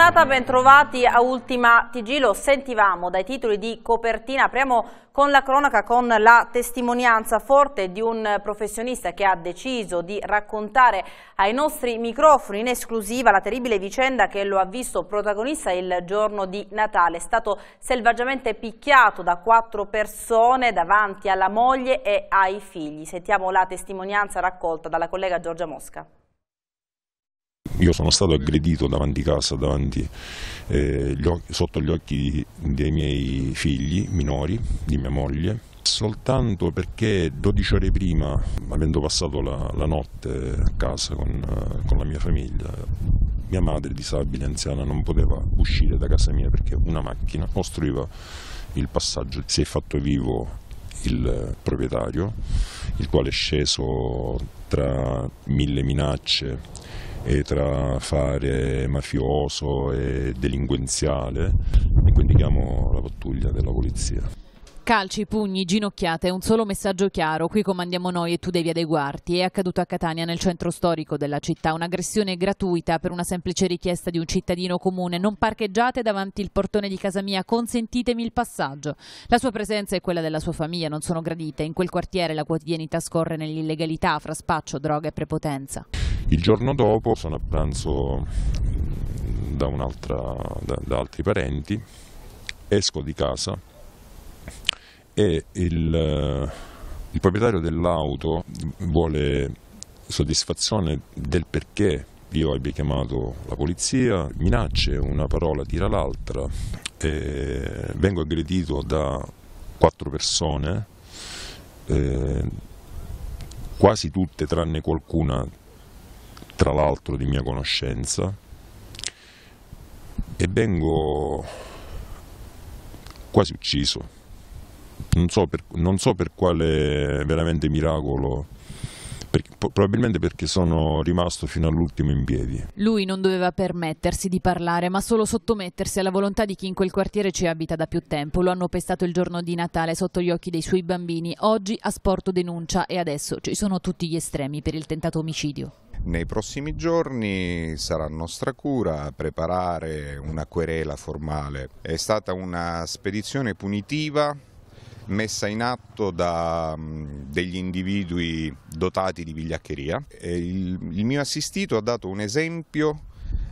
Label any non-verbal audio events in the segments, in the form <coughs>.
giornata, bentrovati a Ultima TG, lo sentivamo dai titoli di copertina, apriamo con la cronaca, con la testimonianza forte di un professionista che ha deciso di raccontare ai nostri microfoni in esclusiva la terribile vicenda che lo ha visto protagonista il giorno di Natale, è stato selvaggiamente picchiato da quattro persone davanti alla moglie e ai figli, sentiamo la testimonianza raccolta dalla collega Giorgia Mosca. Io sono stato aggredito davanti casa, davanti, eh, gli occhi, sotto gli occhi dei miei figli minori, di mia moglie, soltanto perché 12 ore prima, avendo passato la, la notte a casa con, con la mia famiglia, mia madre disabile anziana non poteva uscire da casa mia perché una macchina ostruiva il passaggio, si è fatto vivo il proprietario, il quale è sceso tra mille minacce e tra fare mafioso e delinquenziale e quindi chiamo la pattuglia della polizia. Calci, pugni, ginocchiate, un solo messaggio chiaro, qui comandiamo noi e tu devi adeguarti. È accaduto a Catania nel centro storico della città, un'aggressione gratuita per una semplice richiesta di un cittadino comune. Non parcheggiate davanti il portone di casa mia, consentitemi il passaggio. La sua presenza e quella della sua famiglia non sono gradite, in quel quartiere la quotidianità scorre nell'illegalità fra spaccio, droga e prepotenza. Il giorno dopo sono a pranzo da, da, da altri parenti, esco di casa e il, eh, il proprietario dell'auto vuole soddisfazione del perché io abbia chiamato la polizia, minacce, una parola tira l'altra, vengo aggredito da quattro persone, eh, quasi tutte tranne qualcuna tra l'altro di mia conoscenza, e vengo quasi ucciso. Non so per, non so per quale veramente miracolo per, probabilmente perché sono rimasto fino all'ultimo in piedi. Lui non doveva permettersi di parlare, ma solo sottomettersi alla volontà di chi in quel quartiere ci abita da più tempo. Lo hanno pestato il giorno di Natale sotto gli occhi dei suoi bambini. Oggi ha sporto denuncia e adesso ci sono tutti gli estremi per il tentato omicidio. Nei prossimi giorni sarà nostra cura preparare una querela formale. È stata una spedizione punitiva messa in atto da mm, degli individui dotati di vigliaccheria. Il mio assistito ha dato un esempio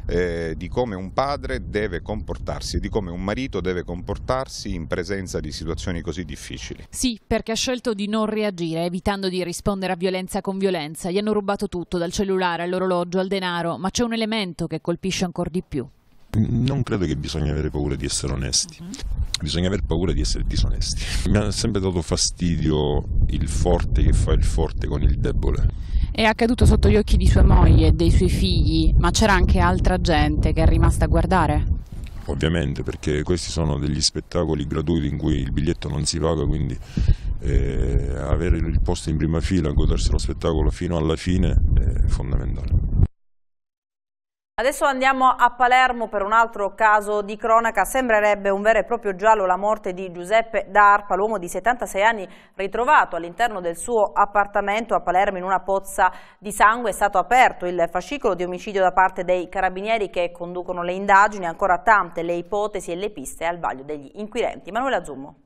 eh, di come un padre deve comportarsi, e di come un marito deve comportarsi in presenza di situazioni così difficili. Sì, perché ha scelto di non reagire, evitando di rispondere a violenza con violenza. Gli hanno rubato tutto, dal cellulare all'orologio al denaro, ma c'è un elemento che colpisce ancora di più. Non credo che bisogna avere paura di essere onesti, mm-hmm. bisogna aver paura di essere disonesti. Mi ha sempre dato fastidio il forte che fa il forte con il debole. È accaduto sotto gli occhi di sua moglie e dei suoi figli, ma c'era anche altra gente che è rimasta a guardare? Ovviamente, perché questi sono degli spettacoli gratuiti in cui il biglietto non si paga, quindi eh, avere il posto in prima fila, godersi lo spettacolo fino alla fine è fondamentale. Adesso andiamo a Palermo per un altro caso di cronaca. Sembrerebbe un vero e proprio giallo la morte di Giuseppe D'Arpa, l'uomo di 76 anni ritrovato all'interno del suo appartamento a Palermo in una pozza di sangue. È stato aperto il fascicolo di omicidio da parte dei carabinieri che conducono le indagini, ancora tante le ipotesi e le piste al vaglio degli inquirenti. Manuela Zummo.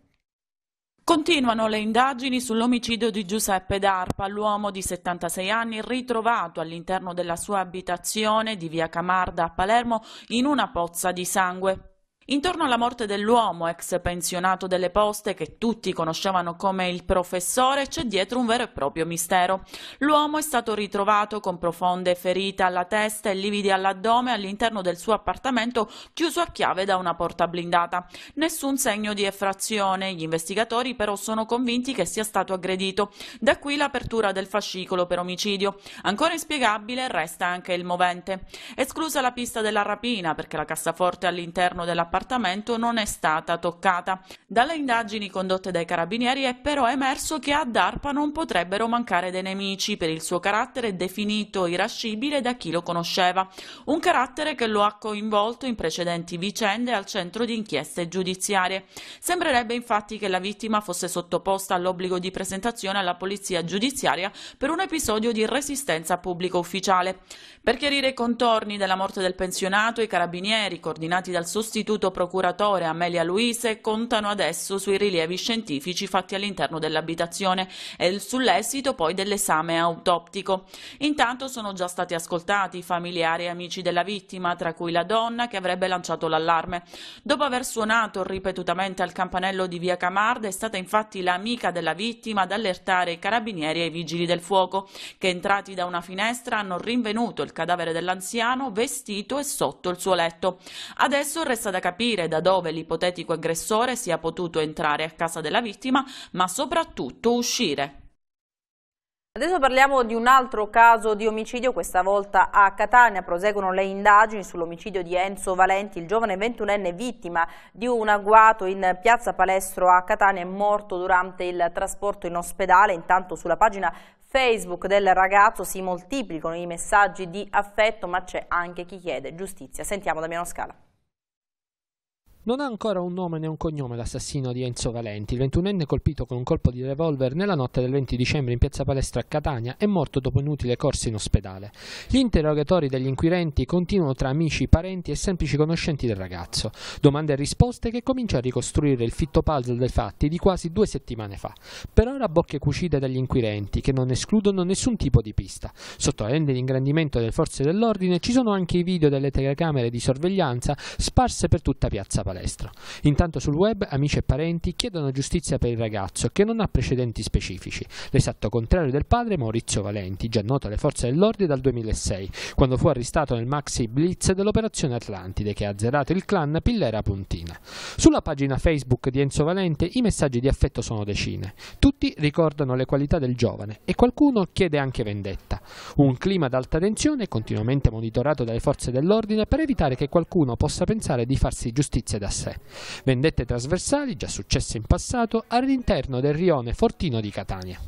Continuano le indagini sull'omicidio di Giuseppe D'Arpa, l'uomo di 76 anni ritrovato all'interno della sua abitazione di via Camarda a Palermo in una pozza di sangue. Intorno alla morte dell'uomo, ex pensionato delle poste, che tutti conoscevano come il professore, c'è dietro un vero e proprio mistero. L'uomo è stato ritrovato con profonde ferite alla testa e lividi all'addome all'interno del suo appartamento chiuso a chiave da una porta blindata. Nessun segno di effrazione, gli investigatori però sono convinti che sia stato aggredito. Da qui l'apertura del fascicolo per omicidio. Ancora inspiegabile resta anche il movente. Esclusa la pista della rapina, perché la cassaforte all'interno della appartamento non è stata toccata. Dalle indagini condotte dai carabinieri è però emerso che a DARPA non potrebbero mancare dei nemici per il suo carattere definito irascibile da chi lo conosceva, un carattere che lo ha coinvolto in precedenti vicende al centro di inchieste giudiziarie. Sembrerebbe infatti che la vittima fosse sottoposta all'obbligo di presentazione alla polizia giudiziaria per un episodio di resistenza pubblico ufficiale. Per chiarire i contorni della morte del pensionato, i carabinieri, coordinati dal sostituto sostituto procuratore Amelia Luise contano adesso sui rilievi scientifici fatti all'interno dell'abitazione e sull'esito poi dell'esame autoptico. Intanto sono già stati ascoltati familiari e amici della vittima, tra cui la donna che avrebbe lanciato l'allarme. Dopo aver suonato ripetutamente al campanello di via Camarda è stata infatti l'amica della vittima ad allertare i carabinieri e i vigili del fuoco che entrati da una finestra hanno rinvenuto il cadavere dell'anziano vestito e sotto il suo letto. Adesso resta da capire capire da dove l'ipotetico aggressore sia potuto entrare a casa della vittima, ma soprattutto uscire. Adesso parliamo di un altro caso di omicidio, questa volta a Catania. Proseguono le indagini sull'omicidio di Enzo Valenti, il giovane 21enne vittima di un agguato in piazza Palestro a Catania, morto durante il trasporto in ospedale. Intanto sulla pagina Facebook del ragazzo si moltiplicano i messaggi di affetto, ma c'è anche chi chiede giustizia. Sentiamo Damiano Scala. Non ha ancora un nome né un cognome l'assassino di Enzo Valenti, il 21enne colpito con un colpo di revolver nella notte del 20 dicembre in piazza Palestra a Catania e morto dopo inutile corsa in ospedale. Gli interrogatori degli inquirenti continuano tra amici, parenti e semplici conoscenti del ragazzo. Domande e risposte che comincia a ricostruire il fitto puzzle dei fatti di quasi due settimane fa. Per ora bocche cucite dagli inquirenti che non escludono nessun tipo di pista. Sottoende l'ingrandimento delle forze dell'ordine ci sono anche i video delle telecamere di sorveglianza sparse per tutta piazza Palestra palestra. Intanto sul web amici e parenti chiedono giustizia per il ragazzo che non ha precedenti specifici, l'esatto contrario del padre Maurizio Valenti, già noto alle forze dell'ordine dal 2006, quando fu arrestato nel maxi blitz dell'operazione Atlantide che ha azzerato il clan Pillera Puntina. Sulla pagina Facebook di Enzo Valente i messaggi di affetto sono decine. Tutti ricordano le qualità del giovane e qualcuno chiede anche vendetta. Un clima d'alta tensione continuamente monitorato dalle forze dell'ordine per evitare che qualcuno possa pensare di farsi giustizia da sé. Vendette trasversali, già successe in passato, all'interno del rione Fortino di Catania.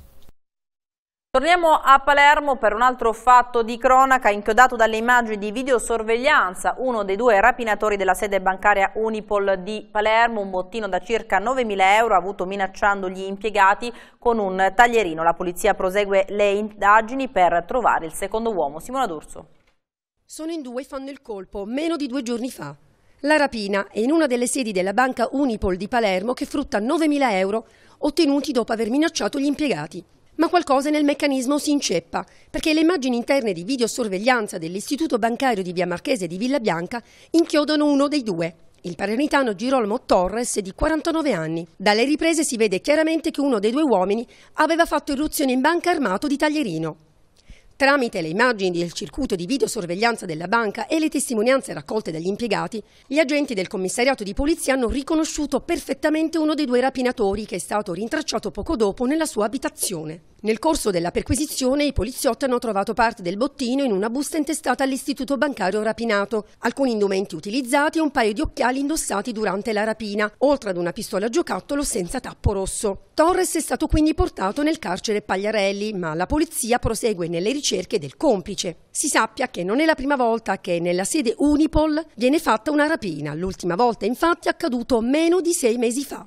Torniamo a Palermo per un altro fatto di cronaca inchiodato dalle immagini di videosorveglianza. Uno dei due rapinatori della sede bancaria Unipol di Palermo, un bottino da circa 9.000 euro ha avuto minacciando gli impiegati con un taglierino. La polizia prosegue le indagini per trovare il secondo uomo. Simona D'Urso. Sono in due e fanno il colpo, meno di due giorni fa. La rapina è in una delle sedi della banca Unipol di Palermo che frutta 9.000 euro ottenuti dopo aver minacciato gli impiegati. Ma qualcosa nel meccanismo si inceppa, perché le immagini interne di videosorveglianza dell'istituto bancario di Via Marchese di Villa Bianca inchiodano uno dei due, il parenitano Girolamo Torres di 49 anni. Dalle riprese si vede chiaramente che uno dei due uomini aveva fatto irruzione in banca armato di Taglierino. Tramite le immagini del circuito di videosorveglianza della banca e le testimonianze raccolte dagli impiegati, gli agenti del commissariato di polizia hanno riconosciuto perfettamente uno dei due rapinatori che è stato rintracciato poco dopo nella sua abitazione. Nel corso della perquisizione i poliziotti hanno trovato parte del bottino in una busta intestata all'istituto bancario rapinato, alcuni indumenti utilizzati e un paio di occhiali indossati durante la rapina, oltre ad una pistola a giocattolo senza tappo rosso. Torres è stato quindi portato nel carcere Pagliarelli, ma la polizia prosegue nelle ricerche del complice. Si sappia che non è la prima volta che nella sede Unipol viene fatta una rapina, l'ultima volta infatti accaduto meno di sei mesi fa.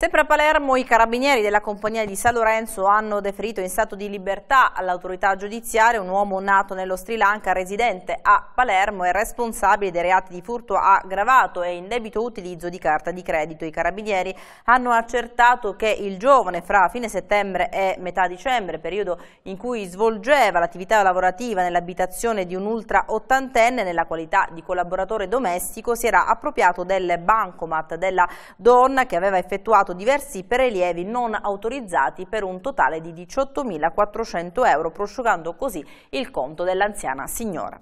Sempre a Palermo i carabinieri della compagnia di San Lorenzo hanno deferito in stato di libertà all'autorità giudiziaria un uomo nato nello Sri Lanka residente a Palermo e responsabile dei reati di furto aggravato e indebito utilizzo di carta di credito. I carabinieri hanno accertato che il giovane fra fine settembre e metà dicembre, periodo in cui svolgeva l'attività lavorativa nell'abitazione di un ultra ottantenne nella qualità di collaboratore domestico, si era appropriato del bancomat della donna che aveva effettuato individuato diversi prelievi non autorizzati per un totale di 18.400 euro, prosciugando così il conto dell'anziana signora.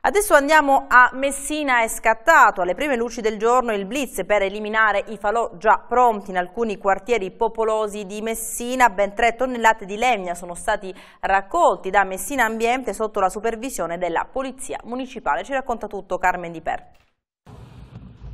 Adesso andiamo a Messina è scattato alle prime luci del giorno il blitz per eliminare i falò già pronti in alcuni quartieri popolosi di Messina. Ben 3 tonnellate di legna sono stati raccolti da Messina Ambiente sotto la supervisione della Polizia Municipale. Ci racconta tutto Carmen Di Per.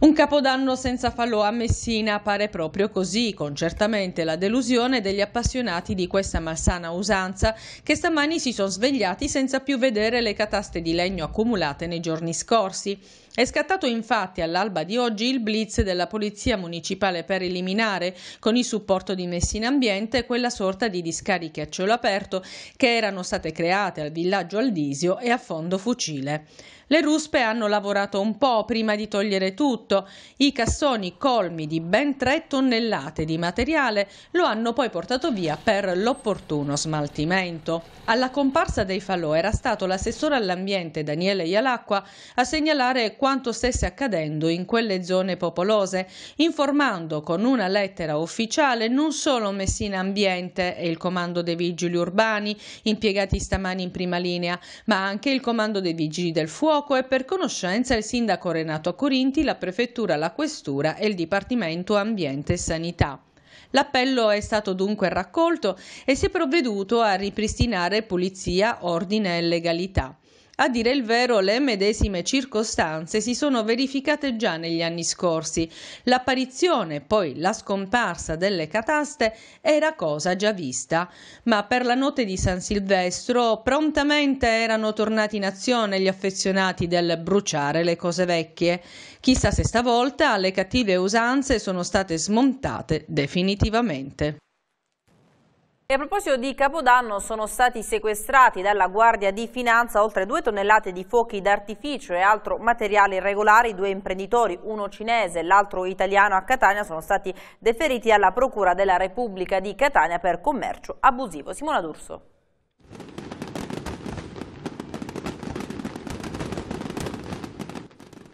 Un capodanno senza fallo a Messina pare proprio così, con certamente la delusione degli appassionati di questa malsana usanza che stamani si sono svegliati senza più vedere le cataste di legno accumulate nei giorni scorsi. È scattato infatti all'alba di oggi il blitz della Polizia Municipale per eliminare, con il supporto di Messina Ambiente, quella sorta di discariche a cielo aperto che erano state create al villaggio Aldisio e a fondo fucile. Le ruspe hanno lavorato un po' prima di togliere tutto. I cassoni colmi di ben 3 tonnellate di materiale lo hanno poi portato via per l'opportuno smaltimento. Alla comparsa dei falò era stato l'assessore all'ambiente Daniele Ialacqua a segnalare quanto stesse accadendo in quelle zone popolose, informando con una lettera ufficiale non solo Messina Ambiente e il comando dei vigili urbani impiegati stamani in prima linea, ma anche il comando dei vigili del fuoco fuoco e per conoscenza il sindaco Renato Corinti, la prefettura, la questura e il Dipartimento Ambiente e Sanità. L'appello è stato dunque raccolto e si è provveduto a ripristinare pulizia, ordine e legalità. A dire il vero, le medesime circostanze si sono verificate già negli anni scorsi. L'apparizione, poi la scomparsa delle cataste era cosa già vista, ma per la notte di San Silvestro prontamente erano tornati in azione gli affezionati del bruciare le cose vecchie. Chissà se stavolta le cattive usanze sono state smontate definitivamente. E a proposito di Capodanno, sono stati sequestrati dalla Guardia di Finanza oltre due tonnellate di fuochi d'artificio e altro materiale irregolare. I due imprenditori, uno cinese e l'altro italiano a Catania, sono stati deferiti alla Procura della Repubblica di Catania per commercio abusivo. Simona D'Urso.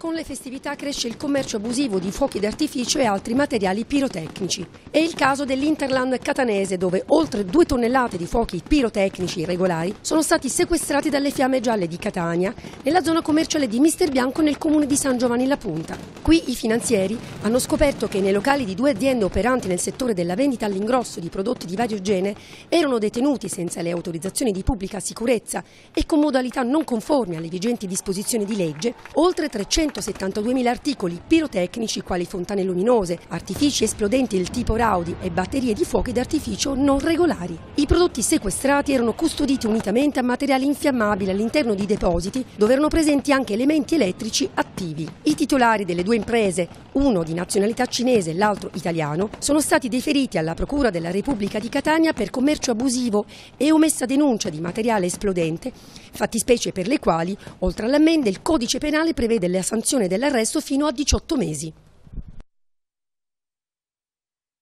Con le festività cresce il commercio abusivo di fuochi d'artificio e altri materiali pirotecnici. È il caso dell'Interland catanese dove oltre due tonnellate di fuochi pirotecnici irregolari sono stati sequestrati dalle fiamme gialle di Catania nella zona commerciale di Mister Bianco nel comune di San Giovanni La Punta. Qui i finanzieri hanno scoperto che nei locali di due aziende operanti nel settore della vendita all'ingrosso di prodotti di vario genere erano detenuti senza le autorizzazioni di pubblica sicurezza e con modalità non conformi alle vigenti disposizioni di legge oltre 300 172.000 articoli pirotecnici quali fontane luminose, artifici esplodenti del tipo Raudi e batterie di fuochi d'artificio non regolari. I prodotti sequestrati erano custoditi unitamente a materiali infiammabili all'interno di depositi dove erano presenti anche elementi elettrici attivi. I titolari delle due imprese, uno di nazionalità cinese e l'altro italiano, sono stati deferiti alla Procura della Repubblica di Catania per commercio abusivo e omessa denuncia di materiale esplodente, fattispecie per le quali, oltre all'ammenda, il codice penale prevede la sanzione sanzione dell'arresto fino a 18 mesi.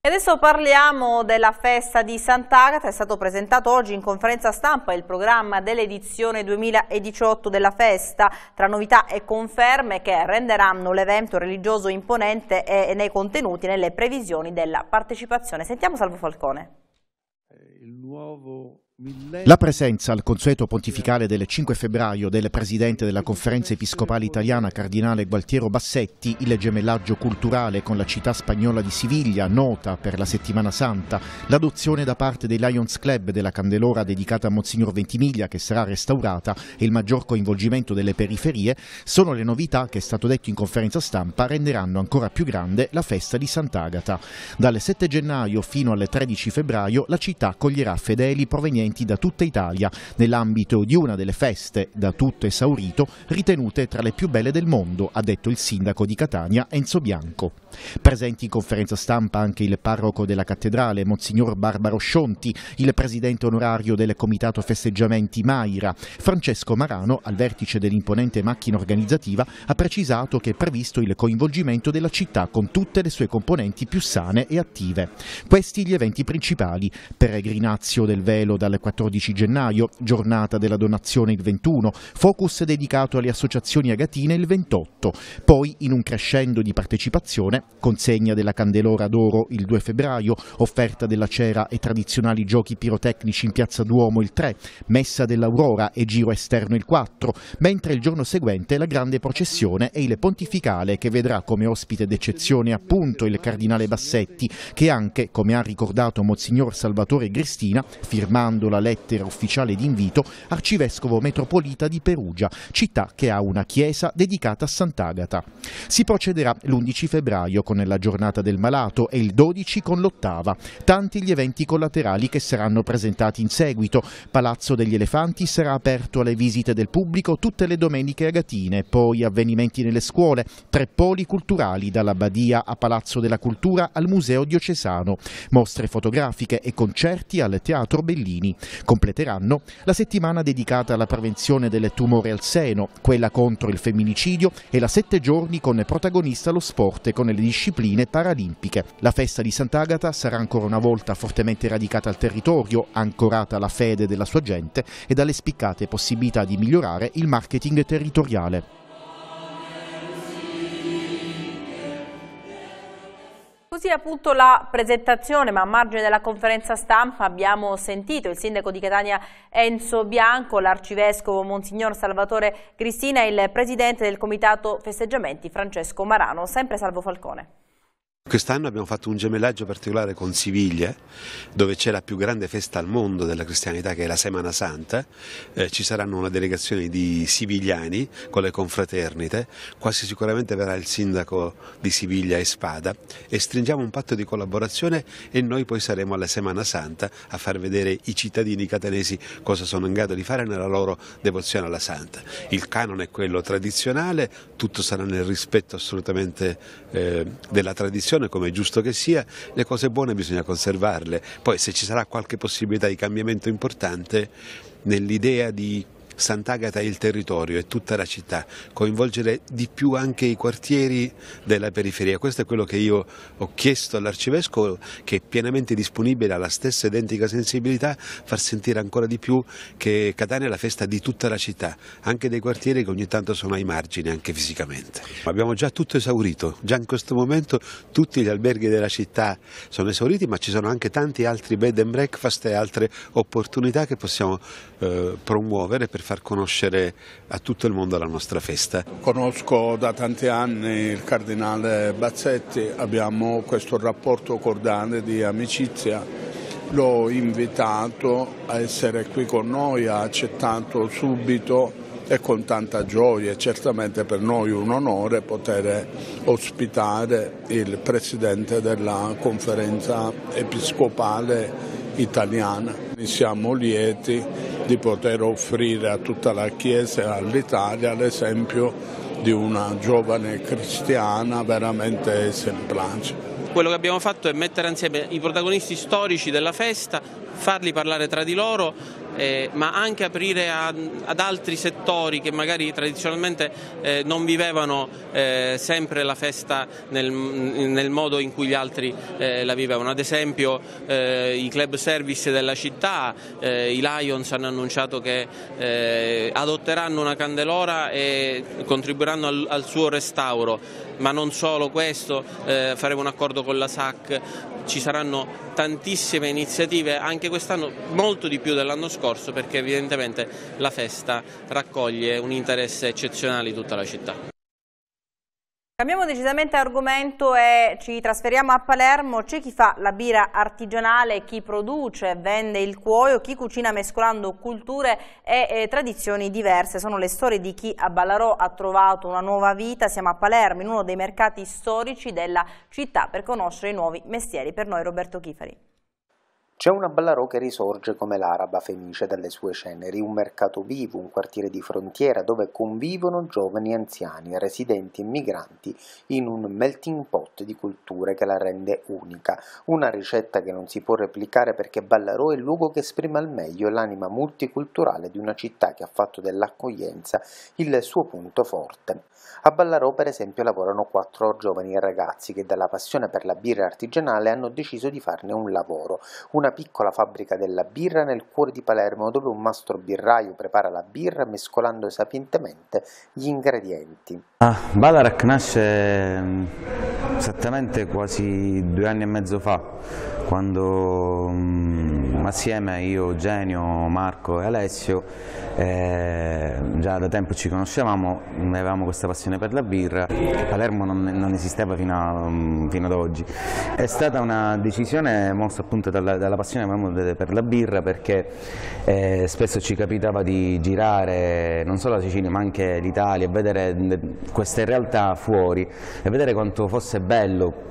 E adesso parliamo della festa di Sant'Agata, è stato presentato oggi in conferenza stampa il programma dell'edizione 2018 della festa, tra novità e conferme che renderanno l'evento religioso imponente e nei contenuti, nelle previsioni della partecipazione. Sentiamo Salvo Falcone. Eh, il nuovo la presenza al consueto pontificale del 5 febbraio del presidente della conferenza episcopale italiana cardinale Gualtiero Bassetti, il gemellaggio culturale con la città spagnola di Siviglia, nota per la settimana santa, l'adozione da parte dei Lions Club della Candelora dedicata a Monsignor Ventimiglia che sarà restaurata e il maggior coinvolgimento delle periferie sono le novità che, è stato detto in conferenza stampa, renderanno ancora più grande la festa di Sant'Agata. Dal 7 gennaio fino al 13 febbraio la città accoglierà fedeli provenienti provenienti da tutta Italia nell'ambito di una delle feste da tutto esaurito ritenute tra le più belle del mondo, ha detto il sindaco di Catania Enzo Bianco. Presenti in conferenza stampa anche il parroco della cattedrale, Monsignor Barbaro Scionti, il presidente onorario del comitato festeggiamenti Maira. Francesco Marano, al vertice dell'imponente macchina organizzativa, ha precisato che è previsto il coinvolgimento della città con tutte le sue componenti più sane e attive. Questi gli eventi principali. Peregrinazio del velo dal 14 gennaio, giornata della donazione il 21, focus dedicato alle associazioni agatine il 28, poi in un crescendo di partecipazione, consegna della Candelora d'Oro il 2 febbraio, offerta della cera e tradizionali giochi pirotecnici in Piazza Duomo il 3, messa dell'Aurora e giro esterno il 4, mentre il giorno seguente la grande processione e il pontificale che vedrà come ospite d'eccezione appunto il cardinale Bassetti, che anche, come ha ricordato Monsignor Salvatore Cristina, firmando secondo la lettera ufficiale d'invito, arcivescovo metropolita di Perugia, città che ha una chiesa dedicata a Sant'Agata. Si procederà l'11 febbraio con la giornata del malato e il 12 con l'ottava, tanti gli eventi collaterali che saranno presentati in seguito. Palazzo degli Elefanti sarà aperto alle visite del pubblico tutte le domeniche agatine, poi avvenimenti nelle scuole, tre poli culturali dalla Badia a Palazzo della Cultura al Museo Diocesano, mostre fotografiche e concerti al Teatro Bellini. Completeranno la settimana dedicata alla prevenzione del tumore al seno, quella contro il femminicidio e la sette giorni con protagonista lo sport e con le discipline paralimpiche. La festa di Sant'Agata sarà ancora una volta fortemente radicata al territorio, ancorata alla fede della sua gente e dalle spiccate possibilità di migliorare il marketing territoriale. Così appunto la presentazione, ma a margine della conferenza stampa abbiamo sentito il sindaco di Catania Enzo Bianco, l'arcivescovo Monsignor Salvatore Cristina e il presidente del comitato festeggiamenti Francesco Marano, sempre Salvo Falcone. Quest'anno abbiamo fatto un gemellaggio particolare con Siviglia, dove c'è la più grande festa al mondo della cristianità che è la Semana Santa, eh, ci saranno una delegazione di sivigliani con le confraternite, quasi sicuramente verrà il sindaco di Siviglia e Spada e stringiamo un patto di collaborazione e noi poi saremo alla Semana Santa a far vedere i cittadini catanesi cosa sono in grado di fare nella loro devozione alla Santa. Il canone è quello tradizionale, tutto sarà nel rispetto assolutamente eh, della tradizione tradizione, come è giusto che sia, le cose buone bisogna conservarle. Poi se ci sarà qualche possibilità di cambiamento importante, nell'idea di Sant'Agata e il territorio e tutta la città, coinvolgere di più anche i quartieri della periferia. Questo è quello che io ho chiesto all'Arcivescovo, che è pienamente disponibile alla stessa identica sensibilità, far sentire ancora di più che Catania è la festa di tutta la città, anche dei quartieri che ogni tanto sono ai margini, anche fisicamente. Abbiamo già tutto esaurito, già in questo momento tutti gli alberghi della città sono esauriti, ma ci sono anche tanti altri bed and breakfast e altre opportunità che possiamo eh, promuovere per far conoscere a tutto il mondo la nostra festa. Conosco da tanti anni il cardinale Bazzetti, abbiamo questo rapporto cordale di amicizia. L'ho invitato a essere qui con noi, ha accettato subito e con tanta gioia, è certamente per noi un onore poter ospitare il Presidente della Conferenza Episcopale Italiana. Siamo lieti di poter offrire a tutta la Chiesa e all'Italia l'esempio di una giovane cristiana veramente esemplare. Quello che abbiamo fatto è mettere insieme i protagonisti storici della festa farli parlare tra di loro, eh, ma anche aprire a, ad altri settori che magari tradizionalmente eh, non vivevano eh, sempre la festa nel, nel, modo in cui gli altri eh, la vivevano. Ad esempio eh, i club service della città, eh, i Lions hanno annunciato che adotteranno una candelora e contribuiranno al, al suo restauro, ma non solo questo, faremo un accordo con la SAC, ci saranno tantissime iniziative anche anche quest'anno molto di più dell'anno scorso perché evidentemente la festa raccoglie un interesse eccezionale di tutta la città. Cambiamo decisamente argomento e ci trasferiamo a Palermo. C'è chi fa la birra artigianale, chi produce, vende il cuoio, chi cucina mescolando culture e eh, tradizioni diverse. Sono le storie di chi a Ballarò ha trovato una nuova vita. Siamo a Palermo, in uno dei mercati storici della città, per conoscere i nuovi mestieri. Per noi Roberto Chifari. C'è una Ballarò che risorge come l'araba fenice dalle sue ceneri, un mercato vivo, un quartiere di frontiera dove convivono giovani e anziani, residenti e migranti in un melting pot di culture che la rende unica, una ricetta che non si può replicare perché Ballarò è il luogo che esprime al meglio l'anima multiculturale di una città che ha fatto dell'accoglienza il suo punto forte. A Ballarò per esempio lavorano quattro giovani ragazzi che dalla passione per la birra artigianale hanno deciso di farne un lavoro, una una piccola fabbrica della birra nel cuore di Palermo dove un mastro birraio prepara la birra mescolando sapientemente gli ingredienti. Ah, Balarak nasce esattamente quasi due anni e mezzo fa, quando mh, mm, assieme io, Genio, Marco e Alessio, eh, già da tempo ci conoscevamo, avevamo questa passione per la birra, Palermo non, non esisteva fino, a, mm, fino, ad oggi. È stata una decisione mossa appunto dalla, dalla passione per la birra perché eh, spesso ci capitava di girare non solo la Sicilia ma anche l'Italia, e vedere mm, queste realtà fuori e vedere quanto fosse bello bello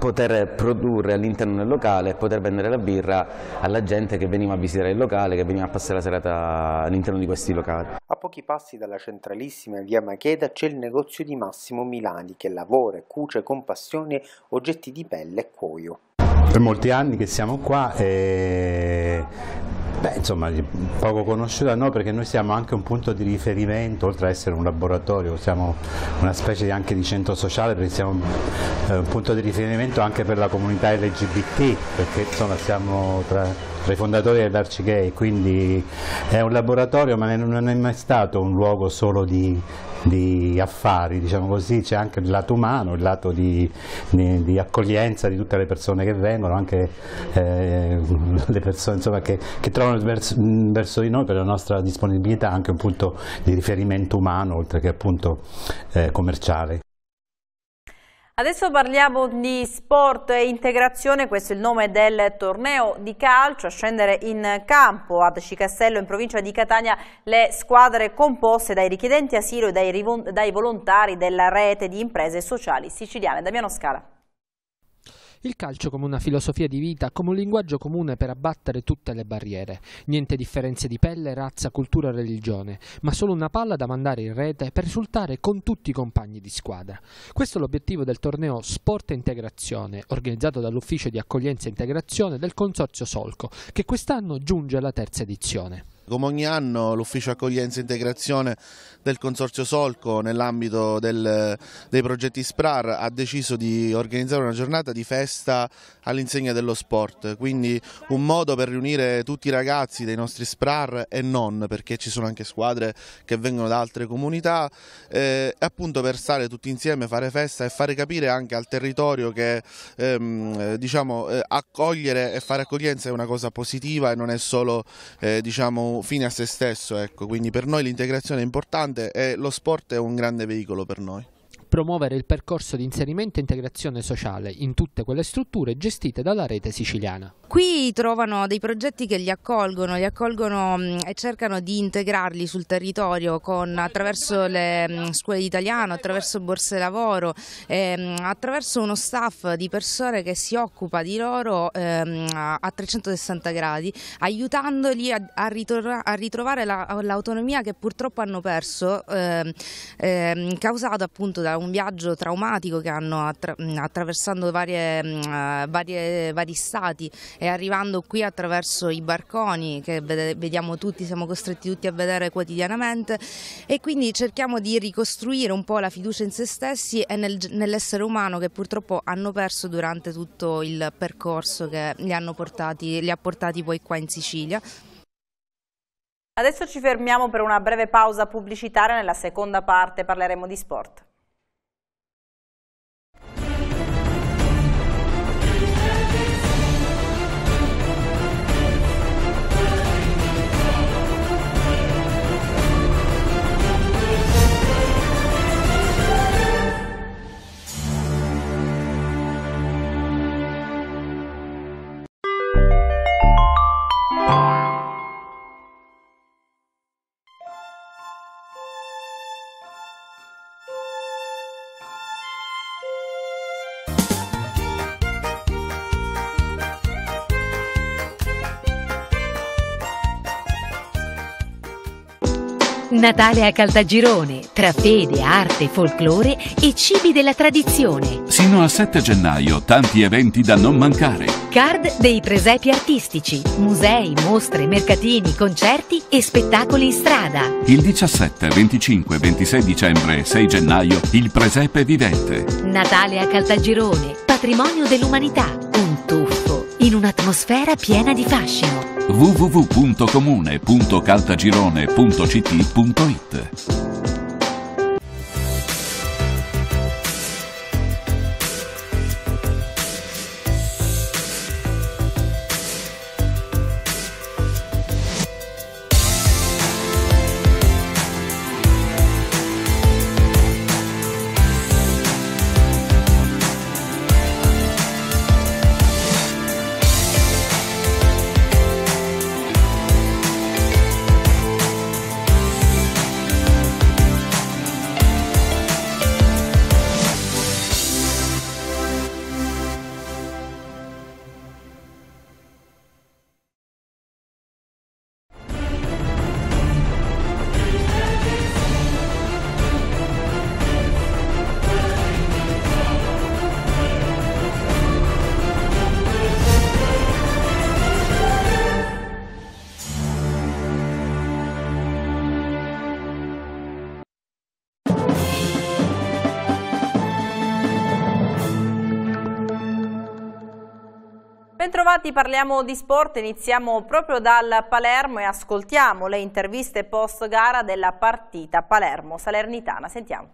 poter produrre all'interno del locale e poter vendere la birra alla gente che veniva a visitare il locale, che veniva a passare la serata all'interno di questi locali. A pochi passi dalla centralissima via Macheda c'è il negozio di Massimo Milani che lavora e cuce con passione oggetti di pelle e cuoio. Per molti anni che siamo qua e eh, Beh, insomma, poco conosciuta no, perché noi siamo anche un punto di riferimento, oltre ad essere un laboratorio, siamo una specie di, anche di centro sociale, perché siamo eh, un punto di riferimento anche per la comunità LGBT, perché insomma siamo tra, tra i fondatori dell'Arcigay, quindi è un laboratorio, ma non è mai stato un luogo solo di di affari, diciamo così, c'è anche il lato umano, il lato di, di, di, accoglienza di tutte le persone che vengono, anche eh, le persone insomma, che, che, trovano verso, verso, di noi per la nostra disponibilità anche un punto di riferimento umano oltre che appunto eh, commerciale. Adesso parliamo di sport e integrazione, questo è il nome del torneo di calcio, a scendere in campo ad Cicastello in provincia di Catania le squadre composte dai richiedenti asilo e dai, dai volontari della rete di imprese sociali siciliane. Damiano Scala. Il calcio come una filosofia di vita, come un linguaggio comune per abbattere tutte le barriere. Niente differenze di pelle, razza, cultura, religione, ma solo una palla da mandare in rete per risultare con tutti i compagni di squadra. Questo è l'obiettivo del torneo Sport e Integrazione, organizzato dall'Ufficio di Accoglienza e Integrazione del Consorzio Solco, che quest'anno giunge alla terza edizione. Come ogni anno l'ufficio accoglienza e integrazione del Consorzio Solco nell'ambito dei progetti SPRAR ha deciso di organizzare una giornata di festa all'insegna dello sport, quindi un modo per riunire tutti i ragazzi dei nostri SPRAR e non, perché ci sono anche squadre che vengono da altre comunità, eh, appunto per stare tutti insieme, fare festa e fare capire anche al territorio che ehm, diciamo, eh, accogliere e fare accoglienza è una cosa positiva e non è solo eh, diciamo, fine a se stesso, ecco. quindi per noi l'integrazione è importante e lo sport è un grande veicolo per noi promuovere il percorso di inserimento e integrazione sociale in tutte quelle strutture gestite dalla rete siciliana. Qui trovano dei progetti che li accolgono, li accolgono mm, e cercano di integrarli sul territorio con, attraverso le mm, scuole di italiano, attraverso borse lavoro, ehm, attraverso uno staff di persone che si occupa di loro ehm, a 360 gradi, aiutandoli a, a, a ritrovare l'autonomia che purtroppo hanno perso, ehm, ehm causata appunto da un viaggio traumatico che hanno attra mm, attraversando varie, varie, vari stati e arrivando qui attraverso i barconi che vediamo tutti, siamo costretti tutti a vedere quotidianamente e quindi cerchiamo di ricostruire un po' la fiducia in se stessi e nel, nell'essere umano che purtroppo hanno perso durante tutto il percorso che li, portati, li ha portati poi qua in Sicilia. Adesso ci fermiamo per una breve pausa pubblicitaria, nella seconda parte parleremo di sport. Natale a Caltagirone, tra fede, arte, folklore e cibi della tradizione. Sino a 7 gennaio, tanti eventi da non mancare. Card dei presepi artistici, musei, mostre, mercatini, concerti e spettacoli in strada. Il 17, 25, 26 dicembre e 6 gennaio, il presepe vivente. Natale a Caltagirone, patrimonio dell'umanità. Un tuffo in un'atmosfera piena di fascino www.comune.caltagirone.ct.it bentrovati, parliamo di sport, iniziamo proprio dal Palermo e ascoltiamo le interviste post gara della partita Palermo-Salernitana, sentiamo.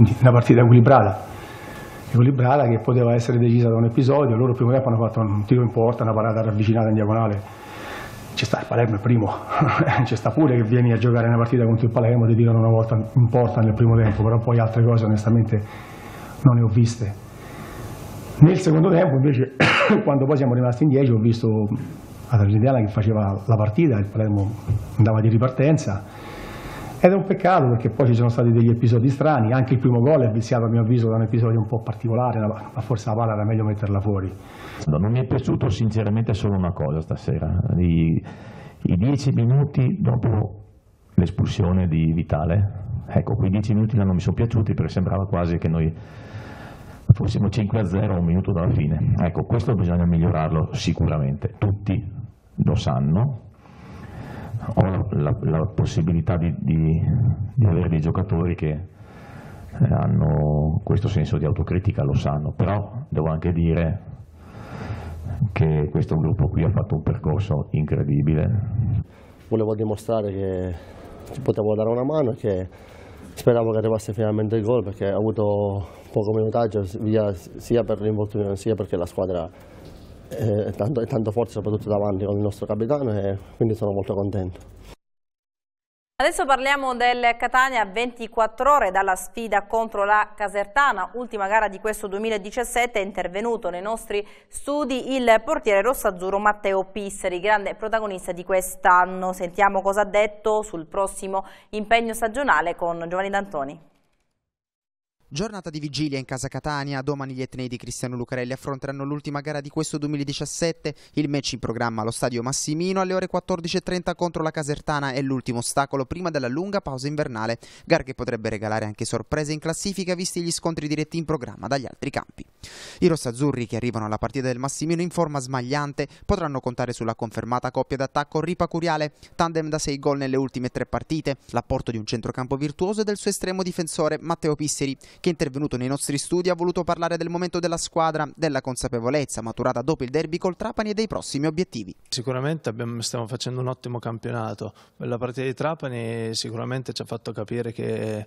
Una partita equilibrata, equilibrata che poteva essere decisa da un episodio, loro prima tempo hanno fatto un tiro in porta, una parata ravvicinata in diagonale, ci sta il Palermo è primo, <laughs> ci sta pure che vieni a giocare una partita contro il Palermo, ti tirano una volta in porta nel primo tempo, però poi altre cose onestamente non ne ho viste nel secondo tempo invece, <coughs> quando poi siamo rimasti in 10, ho visto la Tragediana che faceva la partita, il Palermo andava di ripartenza. Ed è un peccato perché poi ci sono stati degli episodi strani, anche il primo gol è viziato a mio avviso da un episodio un po' particolare, ma forse la palla era meglio metterla fuori. No, non mi è piaciuto sinceramente solo una cosa stasera, i, i dieci minuti dopo l'espulsione di Vitale, ecco, quei dieci minuti non mi sono piaciuti perché sembrava quasi che noi ecco, siamo 5-0 un minuto dalla fine. Ecco, questo bisogna migliorarlo sicuramente, tutti lo sanno, ho la, la, la possibilità di, di, di, avere dei giocatori che eh, hanno questo senso di autocritica, lo sanno, però devo anche dire che questo gruppo qui ha fatto un percorso incredibile. Volevo dimostrare che ci potevo dare una mano e che speravo che arrivasse finalmente il gol perché ho avuto poco minutaggio via, sia per l'involtura sia perché la squadra eh, è tanto, è tanto forte soprattutto davanti con il nostro capitano e quindi sono molto contento. Adesso parliamo del Catania, 24 ore dalla sfida contro la Casertana, ultima gara di questo 2017, è intervenuto nei nostri studi il portiere rossazzurro Matteo Pisseri, grande protagonista di quest'anno. Sentiamo cosa ha detto sul prossimo impegno stagionale con Giovanni D'Antoni. Giornata di vigilia in casa Catania, domani gli etnei di Cristiano Lucarelli affronteranno l'ultima gara di questo 2017, il match in programma allo stadio Massimino alle ore 14.30 contro la Casertana è l'ultimo ostacolo prima della lunga pausa invernale, gara che potrebbe regalare anche sorprese in classifica visti gli scontri diretti in programma dagli altri campi. I rossazzurri che arrivano alla partita del Massimino in forma smagliante potranno contare sulla confermata coppia d'attacco Ripa-Curiale, tandem da 6 gol nelle ultime tre partite, l'apporto di un centrocampo virtuoso e del suo estremo difensore Matteo Pisseri che è intervenuto nei nostri studi ha voluto parlare del momento della squadra, della consapevolezza maturata dopo il derby col Trapani e dei prossimi obiettivi. Sicuramente abbiamo, stiamo facendo un ottimo campionato. La partita di Trapani sicuramente ci ha fatto capire che,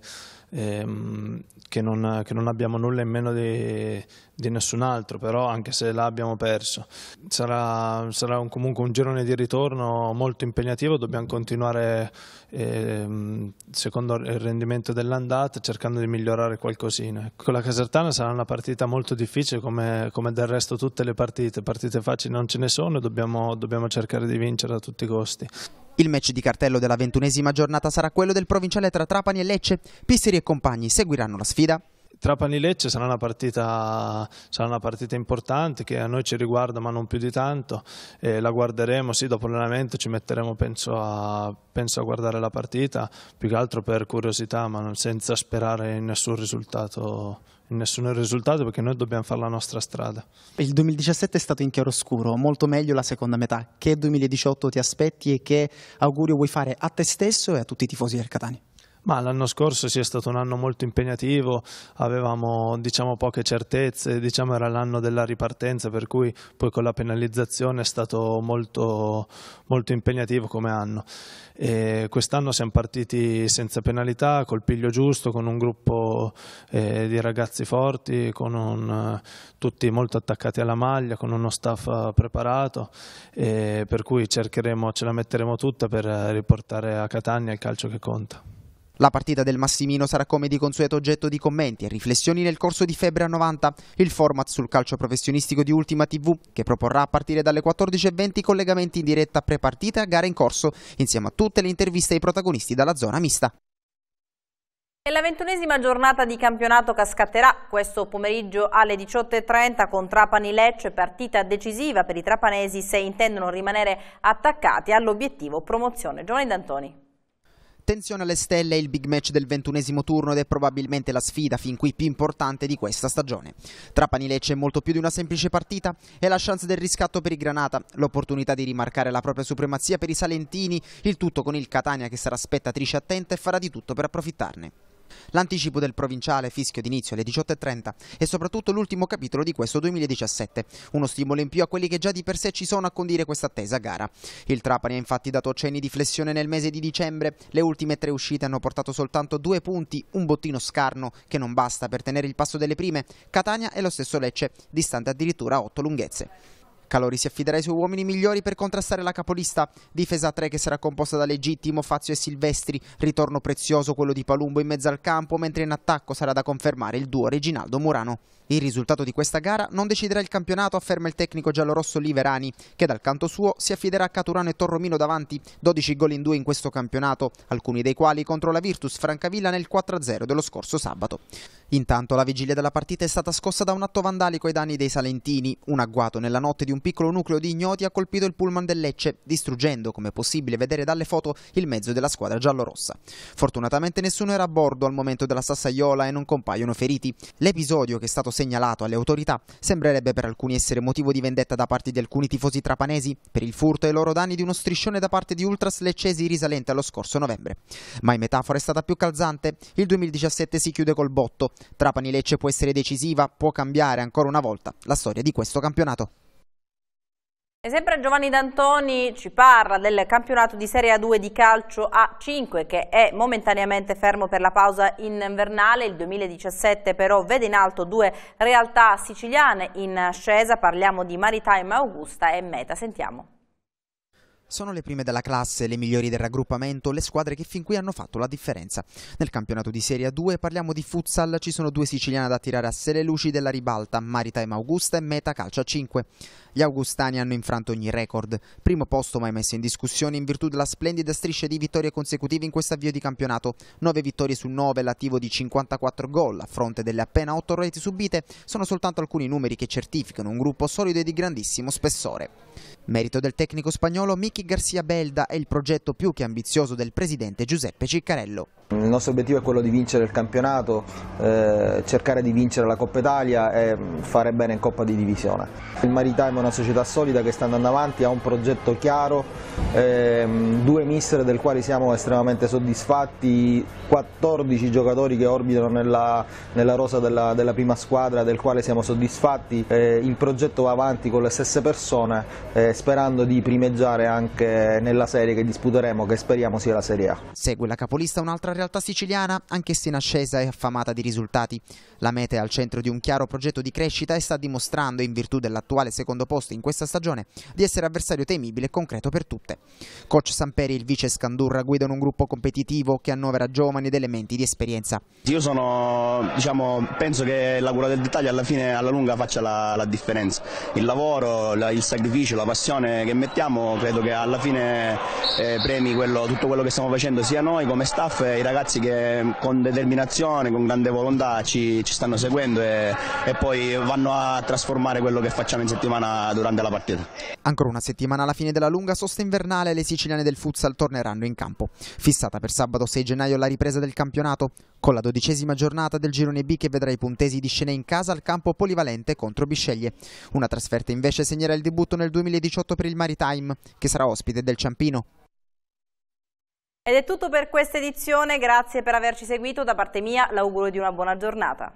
ehm, che, non, che non, abbiamo nulla in meno di, di, nessun altro, però anche se là abbiamo perso. Sarà, sarà un, comunque un girone di ritorno molto impegnativo, dobbiamo continuare ehm, secondo il rendimento dell'andata cercando di migliorare qualcosa così. Con la Casertana sarà una partita molto difficile, come, come, del resto tutte le partite. Partite facili non ce ne sono e dobbiamo, dobbiamo cercare di vincere a tutti i costi. Il match di cartello della ventunesima giornata sarà quello del provinciale tra Trapani e Lecce. Pisseri e compagni seguiranno la sfida Trapani-Lecce sarà una, partita, sarà una partita importante che a noi ci riguarda ma non più di tanto, eh, la guarderemo, sì dopo l'allenamento ci metteremo penso a, penso a, guardare la partita, più che altro per curiosità ma senza sperare in nessun risultato, nessun risultato perché noi dobbiamo fare la nostra strada. Il 2017 è stato in chiaroscuro, molto meglio la seconda metà, che 2018 ti aspetti e che augurio vuoi fare a te stesso e a tutti i tifosi del Catania? Ma l'anno scorso sì, è stato un anno molto impegnativo, avevamo diciamo, poche certezze, diciamo, era l'anno della ripartenza, per cui poi con la penalizzazione è stato molto, molto impegnativo come anno. Quest'anno siamo partiti senza penalità, col piglio giusto, con un gruppo eh, di ragazzi forti, un, tutti molto attaccati alla maglia, con uno staff preparato, per cui cercheremo, ce la metteremo tutta per riportare a Catania il calcio che conta. La partita del Massimino sarà come di consueto oggetto di commenti e riflessioni nel corso di Febbre a 90, il format sul calcio professionistico di Ultima TV, che proporrà a partire dalle 14.20 collegamenti in diretta pre-partita a gara in corso, insieme a tutte le interviste ai protagonisti dalla zona mista. E la ventunesima giornata di campionato cascatterà questo pomeriggio alle 18.30 con Trapani-Lecce, partita decisiva per i trapanesi se intendono rimanere attaccati all'obiettivo promozione. Giovanni D'Antoni. Tensione alle stelle è il big match del ventunesimo turno ed è probabilmente la sfida fin qui più importante di questa stagione. Trapani Lecce è molto più di una semplice partita, è la chance del riscatto per i Granata, l'opportunità di rimarcare la propria supremazia per i Salentini, il tutto con il Catania che sarà spettatrice attenta e farà di tutto per approfittarne l'anticipo del provinciale fischio d'inizio alle 18.30 e soprattutto l'ultimo capitolo di questo 2017, uno stimolo in più a quelli che già di per sé ci sono a condire questa attesa gara. Il Trapani ha infatti dato cenni di flessione nel mese di dicembre, le ultime tre uscite hanno portato soltanto due punti, un bottino scarno che non basta per tenere il passo delle prime, Catania e lo stesso Lecce, distante addirittura otto lunghezze. Calori si affiderà ai suoi uomini migliori per contrastare la capolista. Difesa 3 che sarà composta da Legittimo, Fazio e Silvestri. Ritorno prezioso quello di Palumbo in mezzo al campo, mentre in attacco sarà da confermare il duo Reginaldo Murano. Il risultato di questa gara non deciderà il campionato, afferma il tecnico giallorosso Liverani, che dal canto suo si affiderà a Caturano e Torromino davanti, 12 gol in due in questo campionato, alcuni dei quali contro la Virtus Francavilla nel 4-0 dello scorso sabato. Intanto la vigilia della partita è stata scossa da un atto vandalico ai danni dei Salentini. Un agguato nella notte di un piccolo nucleo di ignoti ha colpito il pullman del Lecce, distruggendo, come è possibile vedere dalle foto, il mezzo della squadra giallorossa. Fortunatamente nessuno era a bordo al momento della sassaiola e non compaiono feriti. L'episodio che è stato segnalato alle autorità sembrerebbe per alcuni essere motivo di vendetta da parte di alcuni tifosi trapanesi per il furto e i loro danni di uno striscione da parte di ultras leccesi risalente allo scorso novembre. Ma in metafora è stata più calzante. Il 2017 si chiude col botto Trapani-Lecce può essere decisiva, può cambiare ancora una volta la storia di questo campionato. E sempre Giovanni D'Antoni ci parla del campionato di Serie A2 di calcio A5 che è momentaneamente fermo per la pausa invernale, il 2017 però vede in alto due realtà siciliane in ascesa. parliamo di Maritime Augusta e Meta, sentiamo. Sono le prime della classe, le migliori del raggruppamento, le squadre che fin qui hanno fatto la differenza. Nel campionato di Serie a 2 parliamo di futsal, ci sono due siciliane da tirare a sé le luci della ribalta, Maritime Augusta e Meta Calcia 5. Gli augustani hanno infranto ogni record, primo posto mai messo in discussione in virtù della splendida striscia di vittorie consecutive in questo avvio di campionato, 9 vittorie su 9, l'attivo di 54 gol, a fronte delle appena 8 reti subite, sono soltanto alcuni numeri che certificano un gruppo solido e di grandissimo spessore. Merito del tecnico spagnolo Miki Garcia Belda è il progetto più che ambizioso del presidente Giuseppe Ciccarello. Il nostro obiettivo è quello di vincere il campionato, eh, cercare di vincere la Coppa Italia e fare bene in Coppa di Divisione. Il Maritime è una società solida che sta andando avanti, ha un progetto chiaro, eh, due mister del quale siamo estremamente soddisfatti, 14 giocatori che orbitano nella, nella rosa della, della, prima squadra del quale siamo soddisfatti, eh, il progetto va avanti con le stesse persone eh, sperando di primeggiare anche nella serie che disputeremo, che speriamo sia la Serie A. Segue la capolista un'altra realtà siciliana, anche se in ascesa e affamata di risultati. La meta è al centro di un chiaro progetto di crescita e sta dimostrando, in virtù dell'attuale secondo posto in questa stagione, di essere avversario temibile e concreto per tutte. Coach Samperi e il vice Scandurra guidano un gruppo competitivo che annovera giovani ed elementi di esperienza. Io sono, diciamo, penso che la cura del dettaglio alla fine, alla lunga, faccia la, la differenza. Il lavoro, la, il sacrificio, la passione che mettiamo, credo che alla fine eh, premi quello, tutto quello che stiamo facendo sia noi come staff e i ragazzi che con determinazione, con grande volontà ci, ci stanno seguendo e, e poi vanno a trasformare quello che facciamo in settimana durante la partita. Ancora una settimana alla fine della lunga sosta invernale le siciliane del futsal torneranno in campo. Fissata per sabato 6 gennaio la ripresa del campionato con la dodicesima giornata del girone B che vedrà i puntesi di scena in casa al campo polivalente contro Bisceglie. Una trasferta invece segnerà il debutto nel 2018 per il Maritime che sarà ospite del Ciampino. Ed è tutto per questa edizione, grazie per averci seguito, da parte mia l'auguro di una buona giornata.